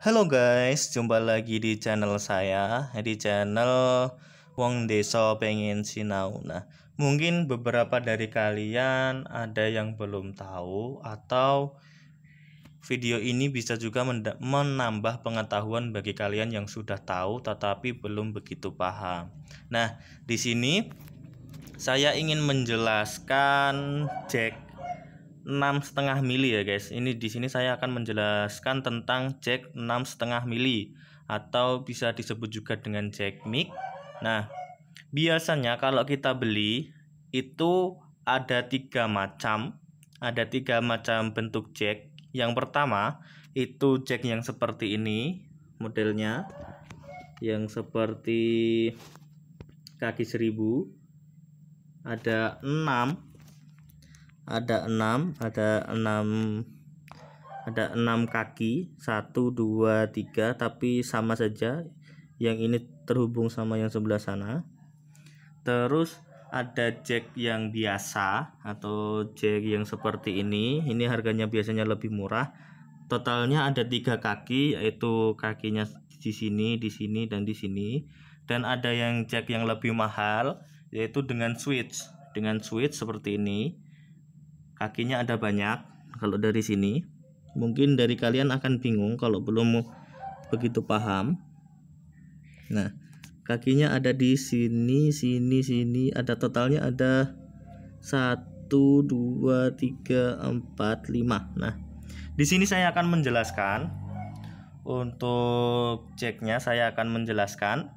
Halo guys, jumpa lagi di channel saya, di channel Wong Deso Pengen Sinau. Nah, mungkin beberapa dari kalian ada yang belum tahu atau video ini bisa juga menambah pengetahuan bagi kalian yang sudah tahu tetapi belum begitu paham. Nah, di sini saya ingin menjelaskan Jack enam setengah mili ya guys. Ini di sini saya akan menjelaskan tentang jack enam setengah mili atau bisa disebut juga dengan jack mic. Nah, biasanya kalau kita beli itu ada tiga macam, ada tiga macam bentuk jack. Yang pertama itu jack yang seperti ini modelnya, yang seperti kaki seribu. Ada 6 ada enam, ada enam, ada enam kaki satu, dua, tiga, tapi sama saja yang ini terhubung sama yang sebelah sana terus ada jack yang biasa atau jack yang seperti ini ini harganya biasanya lebih murah totalnya ada tiga kaki yaitu kakinya di sini di sini dan di sini dan ada yang jack yang lebih mahal yaitu dengan switch dengan switch seperti ini kakinya ada banyak kalau dari sini mungkin dari kalian akan bingung kalau belum begitu paham nah kakinya ada di sini sini sini ada totalnya ada 1 2 3 4 5 nah di sini saya akan menjelaskan untuk ceknya saya akan menjelaskan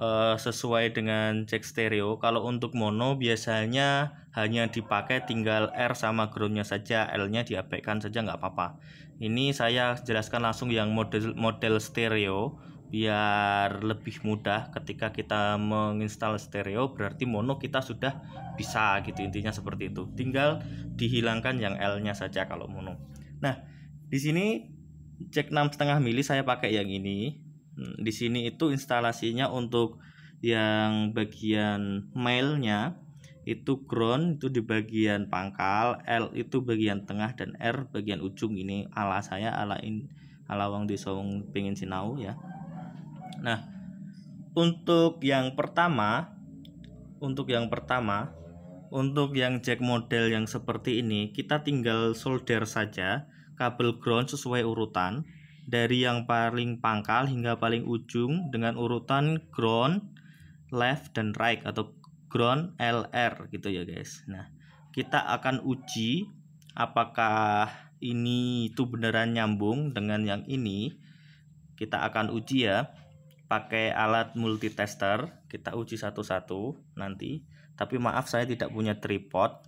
uh, sesuai dengan jack stereo. Kalau untuk mono biasanya hanya dipakai tinggal R sama groundnya saja, L-nya diabaikan saja nggak apa-apa. Ini saya jelaskan langsung yang model model stereo biar lebih mudah ketika kita menginstal stereo berarti mono kita sudah bisa gitu intinya seperti itu. Tinggal dihilangkan yang L-nya saja kalau mono. Nah, di sini jack setengah mili saya pakai yang ini Hmm, di sini itu instalasinya untuk yang bagian mailnya itu ground itu di bagian pangkal L itu bagian tengah dan R bagian ujung ini ala saya ala in ala wong song pengen sinau ya nah untuk yang pertama untuk yang pertama untuk yang jack model yang seperti ini kita tinggal solder saja kabel ground sesuai urutan dari yang paling pangkal hingga paling ujung dengan urutan ground, left dan right atau ground LR gitu ya guys. Nah, kita akan uji apakah ini itu beneran nyambung dengan yang ini. Kita akan uji ya pakai alat multitester kita uji satu-satu nanti tapi maaf saya tidak punya tripod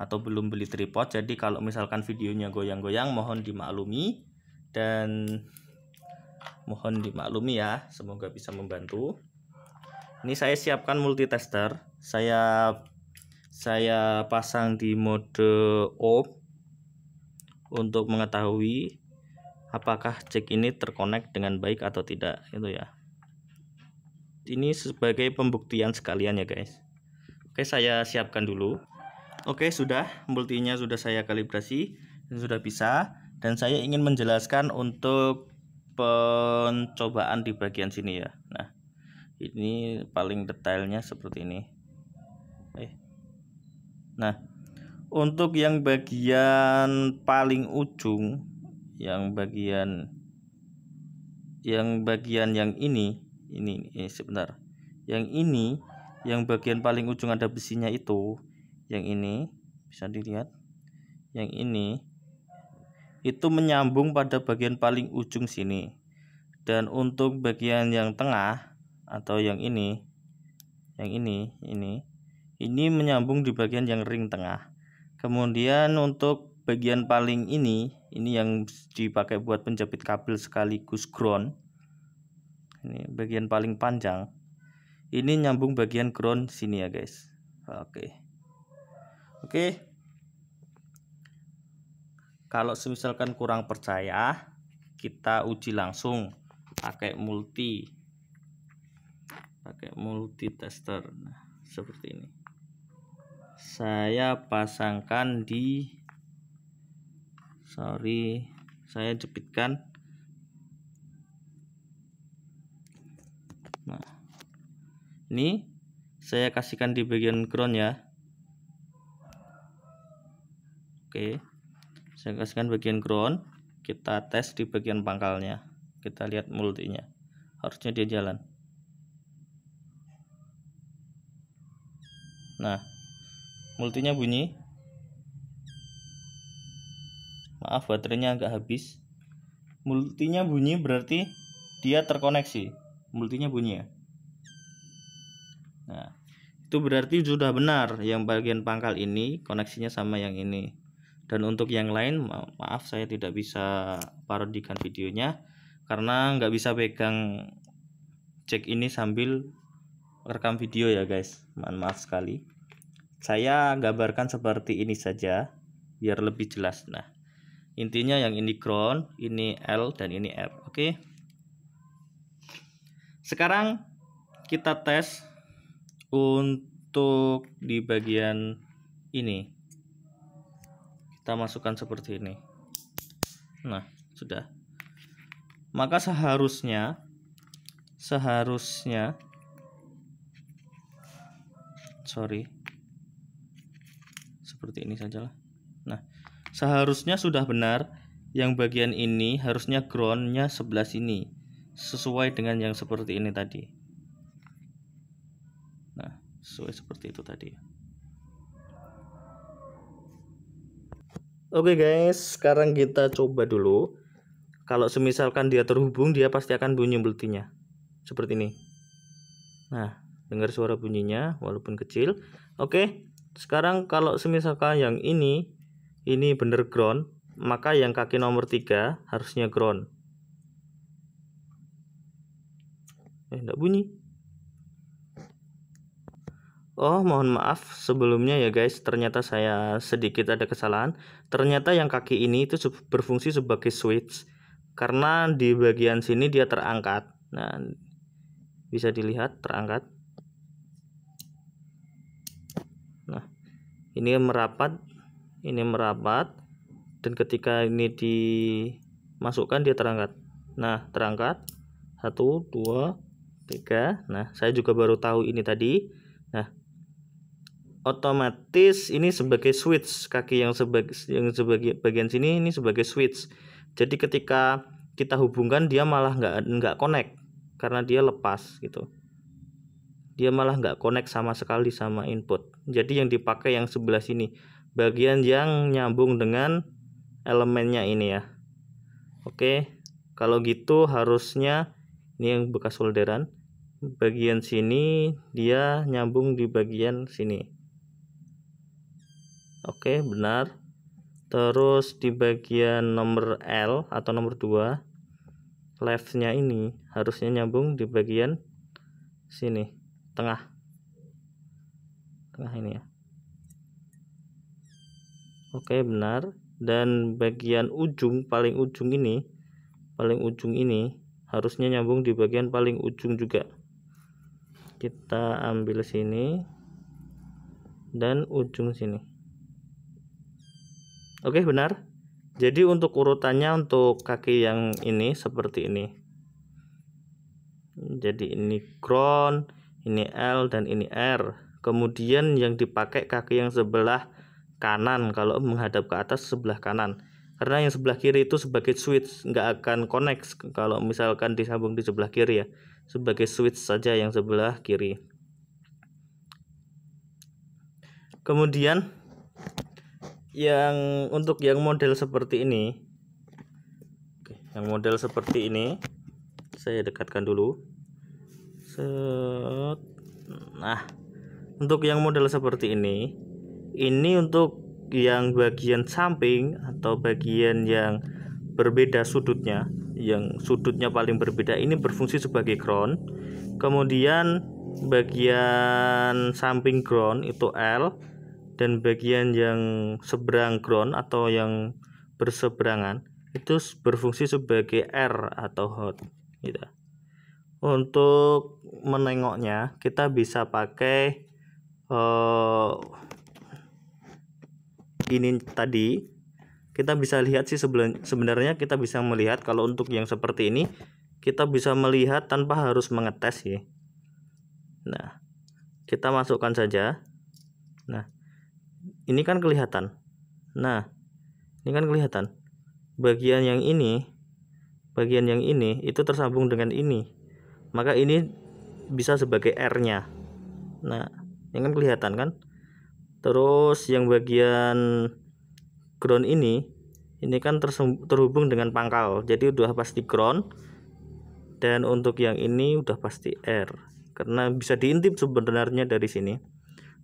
atau belum beli tripod jadi kalau misalkan videonya goyang-goyang mohon dimaklumi dan mohon dimaklumi ya semoga bisa membantu ini saya siapkan multitester saya saya pasang di mode off untuk mengetahui apakah jack ini terkonek dengan baik atau tidak itu ya ini sebagai pembuktian sekalian ya guys oke saya siapkan dulu oke sudah multinya sudah saya kalibrasi dan sudah bisa dan saya ingin menjelaskan untuk pencobaan di bagian sini ya nah ini paling detailnya seperti ini eh. nah untuk yang bagian paling ujung yang bagian yang bagian yang ini ini, ini sebentar yang ini yang bagian paling ujung ada besinya itu yang ini bisa dilihat yang ini itu menyambung pada bagian paling ujung sini. Dan untuk bagian yang tengah atau yang ini, yang ini, ini, ini menyambung di bagian yang ring tengah. Kemudian untuk bagian paling ini, ini yang dipakai buat penjepit kabel sekaligus ground. Ini bagian paling panjang. Ini nyambung bagian ground sini ya guys. Oke. Oke. Kalau misalkan kurang percaya, kita uji langsung pakai multi. Pakai multi tester. Nah, seperti ini. Saya pasangkan di sorry, saya jepitkan Nah, ini saya kasihkan di bagian ground ya. Oke. Okay saya kasihkan bagian ground kita tes di bagian pangkalnya kita lihat multinya harusnya dia jalan nah multinya bunyi maaf baterainya agak habis multinya bunyi berarti dia terkoneksi multinya bunyi ya nah itu berarti sudah benar yang bagian pangkal ini koneksinya sama yang ini dan untuk yang lain ma maaf saya tidak bisa parodikan videonya karena nggak bisa pegang cek ini sambil rekam video ya guys mohon maaf sekali saya gambarkan seperti ini saja biar lebih jelas nah intinya yang ini ground ini L dan ini F oke sekarang kita tes untuk di bagian ini kita masukkan seperti ini nah sudah maka seharusnya seharusnya sorry seperti ini sajalah nah seharusnya sudah benar yang bagian ini harusnya groundnya sebelah sini sesuai dengan yang seperti ini tadi nah sesuai seperti itu tadi Oke guys, sekarang kita coba dulu. Kalau semisalkan dia terhubung, dia pasti akan bunyi belutinya. Seperti ini. Nah, dengar suara bunyinya walaupun kecil. Oke, sekarang kalau semisalkan yang ini, ini bener ground, maka yang kaki nomor 3 harusnya ground. Eh, enggak bunyi. Oh, mohon maaf sebelumnya ya guys, ternyata saya sedikit ada kesalahan. Ternyata yang kaki ini itu berfungsi sebagai switch karena di bagian sini dia terangkat. Nah, bisa dilihat terangkat. Nah, ini merapat, ini merapat dan ketika ini dimasukkan dia terangkat. Nah, terangkat. Satu, dua, tiga. Nah, saya juga baru tahu ini tadi otomatis ini sebagai switch kaki yang sebagai yang sebagai bagian sini ini sebagai switch jadi ketika kita hubungkan dia malah nggak nggak connect karena dia lepas gitu dia malah nggak connect sama sekali sama input jadi yang dipakai yang sebelah sini bagian yang nyambung dengan elemennya ini ya oke kalau gitu harusnya ini yang bekas solderan bagian sini dia nyambung di bagian sini Oke, benar. Terus di bagian nomor L atau nomor 2 leftnya ini harusnya nyambung di bagian sini, tengah. Tengah ini ya. Oke, benar. Dan bagian ujung paling ujung ini, paling ujung ini harusnya nyambung di bagian paling ujung juga. Kita ambil sini dan ujung sini. Oke, benar. Jadi untuk urutannya untuk kaki yang ini seperti ini. Jadi ini ground, ini L dan ini R. Kemudian yang dipakai kaki yang sebelah kanan kalau menghadap ke atas sebelah kanan. Karena yang sebelah kiri itu sebagai switch, nggak akan connect kalau misalkan disambung di sebelah kiri ya. Sebagai switch saja yang sebelah kiri. Kemudian yang untuk yang model seperti ini yang model seperti ini saya dekatkan dulu set nah untuk yang model seperti ini ini untuk yang bagian samping atau bagian yang berbeda sudutnya yang sudutnya paling berbeda ini berfungsi sebagai ground kemudian bagian samping ground itu L dan bagian yang seberang ground atau yang berseberangan itu berfungsi sebagai R atau hot gitu. Untuk menengoknya kita bisa pakai uh, ini tadi kita bisa lihat sih sebenarnya kita bisa melihat kalau untuk yang seperti ini kita bisa melihat tanpa harus mengetes ya. Nah, kita masukkan saja. Nah, ini kan kelihatan nah ini kan kelihatan bagian yang ini bagian yang ini itu tersambung dengan ini maka ini bisa sebagai R nya nah ini kan kelihatan kan terus yang bagian ground ini ini kan terhubung dengan pangkal jadi udah pasti ground dan untuk yang ini udah pasti R karena bisa diintip sebenarnya dari sini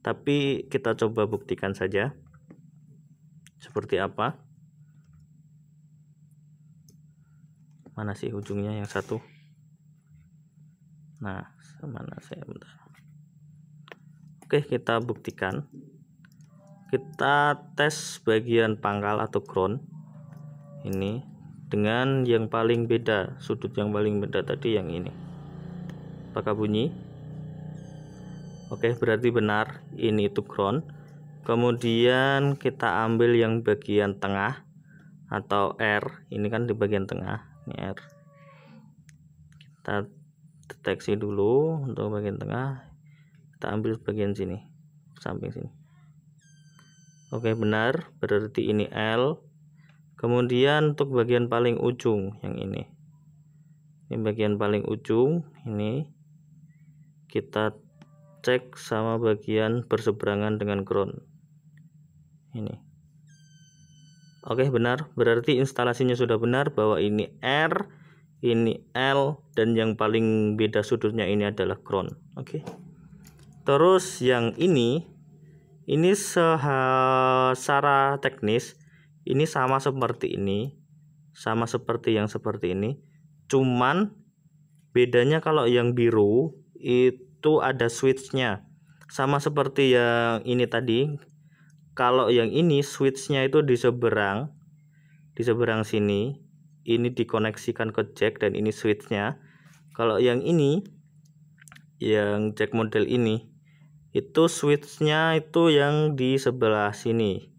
tapi kita coba buktikan saja seperti apa mana sih ujungnya yang satu nah mana saya bentar oke kita buktikan kita tes bagian pangkal atau ground ini dengan yang paling beda sudut yang paling beda tadi yang ini apakah bunyi Oke, berarti benar ini itu ground. Kemudian kita ambil yang bagian tengah atau R. Ini kan di bagian tengah, ini R. Kita deteksi dulu untuk bagian tengah. Kita ambil bagian sini, samping sini. Oke, benar. Berarti ini L. Kemudian untuk bagian paling ujung yang ini. Ini bagian paling ujung ini kita cek sama bagian berseberangan dengan ground ini oke benar berarti instalasinya sudah benar bahwa ini R ini L dan yang paling beda sudutnya ini adalah ground oke terus yang ini ini secara teknis ini sama seperti ini sama seperti yang seperti ini cuman bedanya kalau yang biru itu itu ada switchnya sama seperti yang ini tadi kalau yang ini switchnya itu di seberang di seberang sini ini dikoneksikan ke jack dan ini switchnya kalau yang ini yang jack model ini itu switchnya itu yang di sebelah sini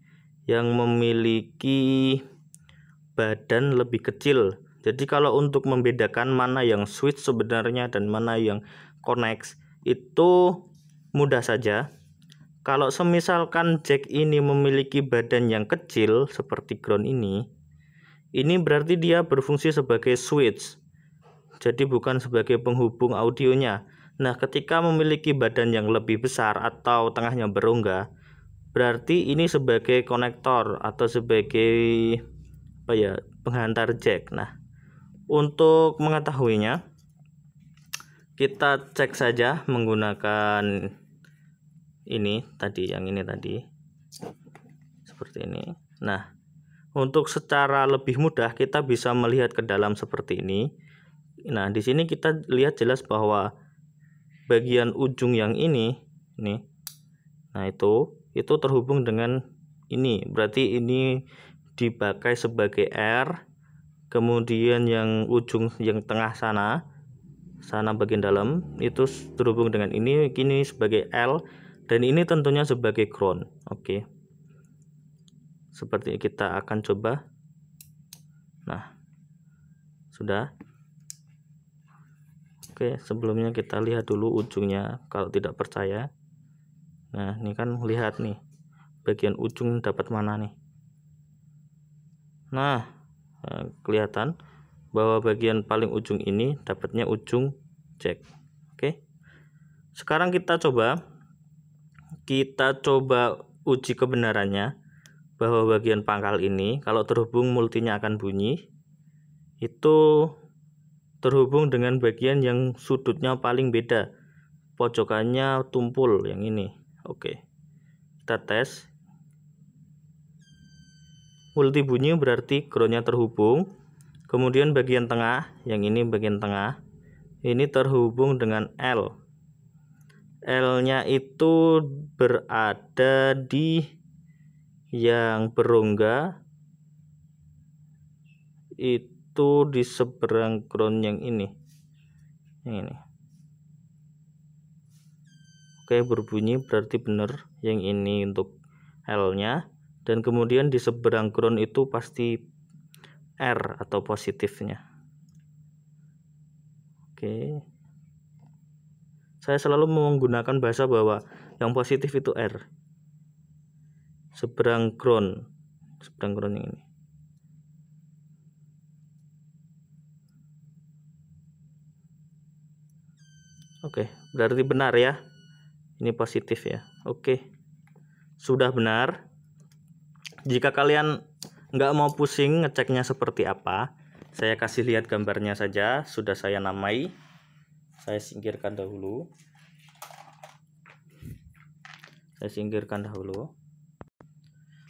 yang memiliki badan lebih kecil jadi kalau untuk membedakan mana yang switch sebenarnya dan mana yang connect itu mudah saja. Kalau semisalkan jack ini memiliki badan yang kecil seperti ground ini, ini berarti dia berfungsi sebagai switch. Jadi bukan sebagai penghubung audionya. Nah, ketika memiliki badan yang lebih besar atau tengahnya berongga, berarti ini sebagai konektor atau sebagai apa ya, penghantar jack. Nah, untuk mengetahuinya, kita cek saja menggunakan ini tadi yang ini tadi seperti ini nah untuk secara lebih mudah kita bisa melihat ke dalam seperti ini nah di sini kita lihat jelas bahwa bagian ujung yang ini nih nah itu itu terhubung dengan ini berarti ini dipakai sebagai R kemudian yang ujung yang tengah sana sana bagian dalam itu terhubung dengan ini kini sebagai L dan ini tentunya sebagai ground oke seperti kita akan coba nah sudah oke sebelumnya kita lihat dulu ujungnya kalau tidak percaya nah ini kan lihat nih bagian ujung dapat mana nih nah eh, kelihatan bahwa bagian paling ujung ini dapatnya ujung jack oke sekarang kita coba kita coba uji kebenarannya bahwa bagian pangkal ini kalau terhubung multinya akan bunyi itu terhubung dengan bagian yang sudutnya paling beda pojokannya tumpul yang ini oke kita tes multi bunyi berarti groundnya terhubung Kemudian bagian tengah, yang ini bagian tengah, ini terhubung dengan L. L-nya itu berada di yang berongga itu di seberang ground yang ini. Yang ini. Oke, berbunyi berarti benar yang ini untuk L-nya dan kemudian di seberang ground itu pasti R atau positifnya. Oke. Saya selalu menggunakan bahasa bahwa yang positif itu R. Seberang ground, seberang ground yang ini. Oke, berarti benar ya. Ini positif ya. Oke. Sudah benar. Jika kalian nggak mau pusing ngeceknya seperti apa saya kasih lihat gambarnya saja sudah saya namai saya singkirkan dahulu saya singkirkan dahulu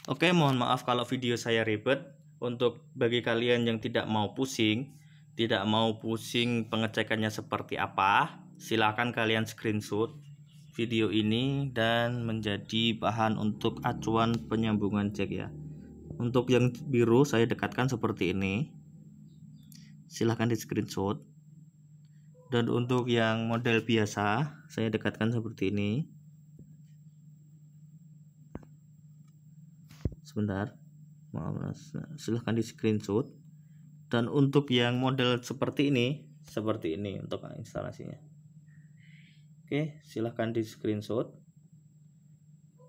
oke mohon maaf kalau video saya ribet untuk bagi kalian yang tidak mau pusing tidak mau pusing pengecekannya seperti apa silahkan kalian screenshot video ini dan menjadi bahan untuk acuan penyambungan cek ya untuk yang biru saya dekatkan seperti ini. Silahkan di screenshot. Dan untuk yang model biasa saya dekatkan seperti ini. Sebentar. Maaf, nah, silahkan di screenshot. Dan untuk yang model seperti ini, seperti ini untuk instalasinya. Oke, silahkan di screenshot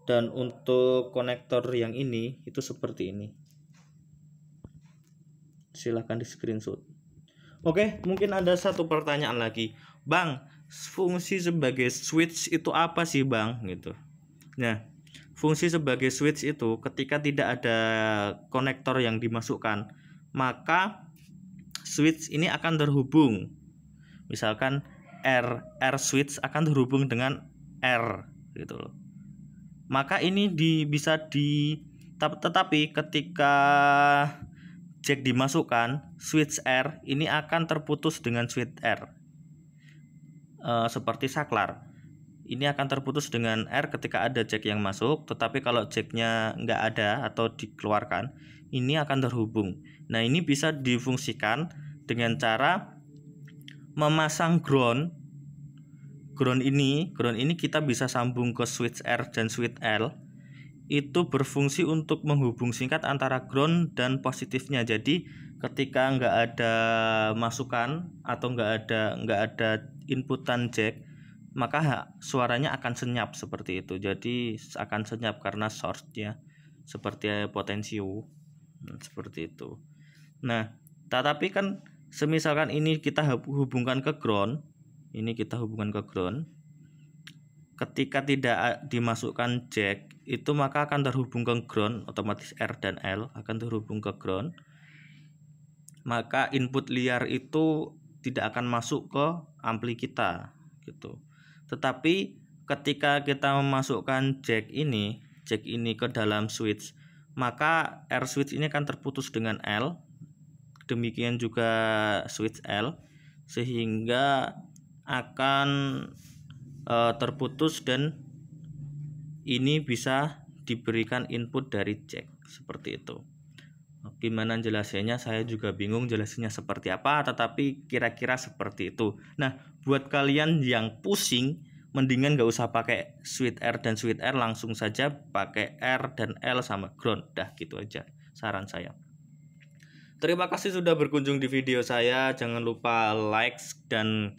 dan untuk konektor yang ini itu seperti ini silahkan di screenshot oke mungkin ada satu pertanyaan lagi bang fungsi sebagai switch itu apa sih bang gitu nah fungsi sebagai switch itu ketika tidak ada konektor yang dimasukkan maka switch ini akan terhubung misalkan R R switch akan terhubung dengan R gitu loh maka ini di, bisa di tetapi ketika jack dimasukkan switch R ini akan terputus dengan switch R e, seperti saklar ini akan terputus dengan R ketika ada jack yang masuk tetapi kalau jacknya nggak ada atau dikeluarkan ini akan terhubung nah ini bisa difungsikan dengan cara memasang ground ground ini, ground ini kita bisa sambung ke switch R dan switch L. Itu berfungsi untuk menghubung singkat antara ground dan positifnya. Jadi ketika nggak ada masukan atau nggak ada nggak ada inputan jack, maka suaranya akan senyap seperti itu. Jadi akan senyap karena source-nya seperti potensio hmm, seperti itu. Nah, tetapi kan semisalkan ini kita hubungkan ke ground, ini kita hubungkan ke ground ketika tidak eh, dimasukkan jack itu maka akan terhubung ke ground otomatis R dan L akan terhubung ke ground maka input liar itu tidak akan masuk ke ampli kita gitu tetapi ketika kita memasukkan jack ini jack ini ke dalam switch maka R switch ini akan terputus dengan L demikian juga switch L sehingga akan e, terputus dan ini bisa diberikan input dari cek seperti itu eh, gimana jelasinnya saya juga bingung jelasinnya seperti apa tetapi kira-kira seperti itu nah buat kalian yang pusing mendingan gak usah pakai sweet R dan sweet R langsung saja pakai R dan L sama ground dah gitu aja saran saya terima kasih sudah berkunjung di video saya jangan lupa like dan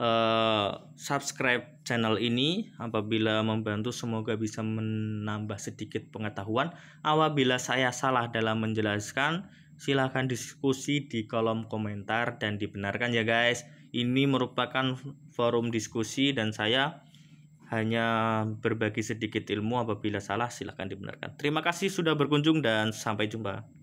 Eh, subscribe channel ini apabila membantu semoga bisa menambah sedikit pengetahuan apabila saya salah dalam menjelaskan silahkan diskusi di kolom komentar dan dibenarkan ya guys ini merupakan forum diskusi dan saya hanya berbagi sedikit ilmu apabila salah silahkan dibenarkan terima kasih sudah berkunjung dan sampai jumpa